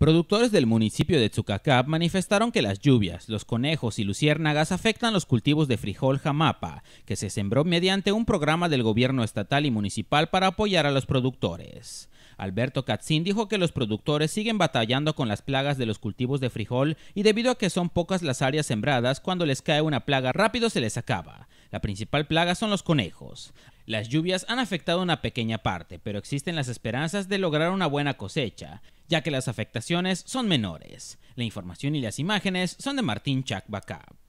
Productores del municipio de Tsucacap manifestaron que las lluvias, los conejos y luciérnagas afectan los cultivos de frijol jamapa, que se sembró mediante un programa del gobierno estatal y municipal para apoyar a los productores. Alberto Katzin dijo que los productores siguen batallando con las plagas de los cultivos de frijol y debido a que son pocas las áreas sembradas, cuando les cae una plaga rápido se les acaba. La principal plaga son los conejos. Las lluvias han afectado una pequeña parte, pero existen las esperanzas de lograr una buena cosecha, ya que las afectaciones son menores. La información y las imágenes son de Martín Chakbakab.